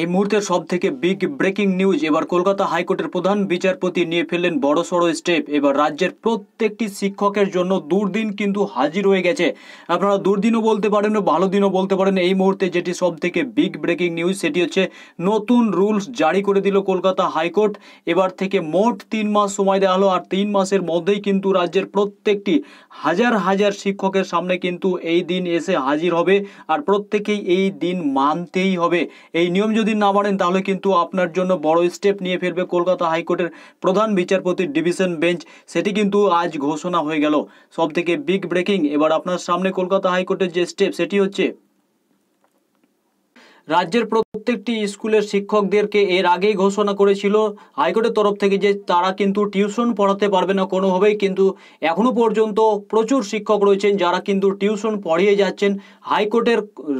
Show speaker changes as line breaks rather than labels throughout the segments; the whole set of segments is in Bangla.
এই মুহূর্তে সব থেকে বিগ ব্রেকিং নিউজ এবার কলকাতা হাইকোর্টের প্রধান বিচারপতি নিয়ে ফেললেন বড় সড়ো স্টেপ এবার রাজ্যের প্রত্যেকটি শিক্ষকের জন্য দুর্দিন কিন্তু হাজির হয়ে গেছে আপনারা দুর্দিনও বলতে পারেন ভালো দিনও বলতে পারেন এই মুহূর্তে যেটি সব থেকে বিগ ব্রেকিং নিউজ সেটি হচ্ছে নতুন রুলস জারি করে দিল কলকাতা হাইকোর্ট এবার থেকে মোট তিন মাস সময় দেওয়া হলো আর তিন মাসের মধ্যেই কিন্তু রাজ্যের প্রত্যেকটি হাজার হাজার শিক্ষকের সামনে কিন্তু এই দিন এসে হাজির হবে আর প্রত্যেকেই এই দিন মানতেই হবে এই নিয়ম যদি না মানেন তাহলে কিন্তু আপনার জন্য বড় স্টেপ নিয়ে ফেলবে কলকাতা হাইকোর্টের প্রধান বিচারপতি ডিভিশন বেঞ্চ সেটি কিন্তু আজ ঘোষণা হয়ে গেল সবথেকে বিগ ব্রেকিং এবার আপনার সামনে কলকাতা হাইকোর্টের যে স্টেপ সেটি হচ্ছে রাজ্যের প্রত্যেকটি স্কুলের শিক্ষকদেরকে এর আগেই ঘোষণা করেছিল হাইকোর্টের তরফ থেকে যে তারা কিন্তু টিউশন পড়াতে পারবে না কোনোভাবেই কিন্তু এখনও পর্যন্ত প্রচুর শিক্ষক রয়েছেন যারা কিন্তু টিউশন পড়িয়ে যাচ্ছেন হাইকোর্টের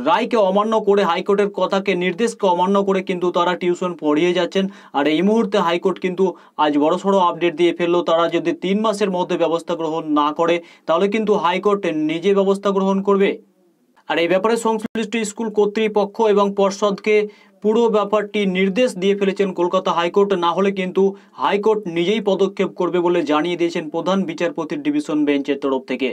রায়কে অমান্য করে হাইকোর্টের কথাকে নির্দেশকে অমান্য করে কিন্তু তারা টিউশন পড়িয়ে যাচ্ছেন আর এই মুহূর্তে হাইকোর্ট কিন্তু আজ বড়সড় আপডেট দিয়ে ফেলল তারা যদি তিন মাসের মধ্যে ব্যবস্থা গ্রহণ না করে তাহলে কিন্তু হাইকোর্ট নিজে ব্যবস্থা গ্রহণ করবে আর এই ব্যাপারে সংশ্লিষ্ট স্কুল কর্তৃপক্ষ এবং পর্ষদকে পুরো ব্যাপারটি নির্দেশ দিয়ে ফেলেছেন কলকাতা হাইকোর্ট না হলে কিন্তু হাইকোর্ট নিজেই পদক্ষেপ করবে বলে জানিয়ে দিয়েছেন প্রধান বিচারপতির ডিভিশন বেঞ্চের তরফ থেকে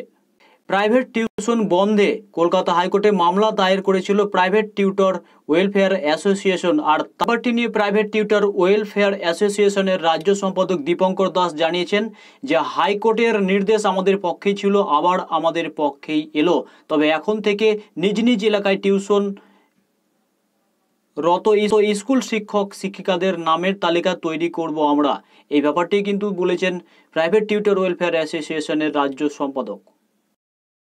প্রাইভেট টিউশন বন্ধে কলকাতা হাইকোর্টে মামলা দায়ের করেছিল প্রাইভেট টিউটর ওয়েলফেয়ার অ্যাসোসিয়েশন আর তাপারটি নিয়ে প্রাইভেট টিউটর ওয়েলফেয়ার অ্যাসোসিয়েশনের রাজ্য সম্পাদক দীপঙ্কর দাস জানিয়েছেন যে হাইকোর্টের নির্দেশ আমাদের পক্ষেই ছিল আবার আমাদের পক্ষেই এলো তবে এখন থেকে নিজ নিজ এলাকায় টিউশন রত স্কুল শিক্ষক শিক্ষিকাদের নামের তালিকা তৈরি করব আমরা এই ব্যাপারটি কিন্তু বলেছেন প্রাইভেট টিউটর ওয়েলফেয়ার অ্যাসোসিয়েশনের রাজ্য সম্পাদক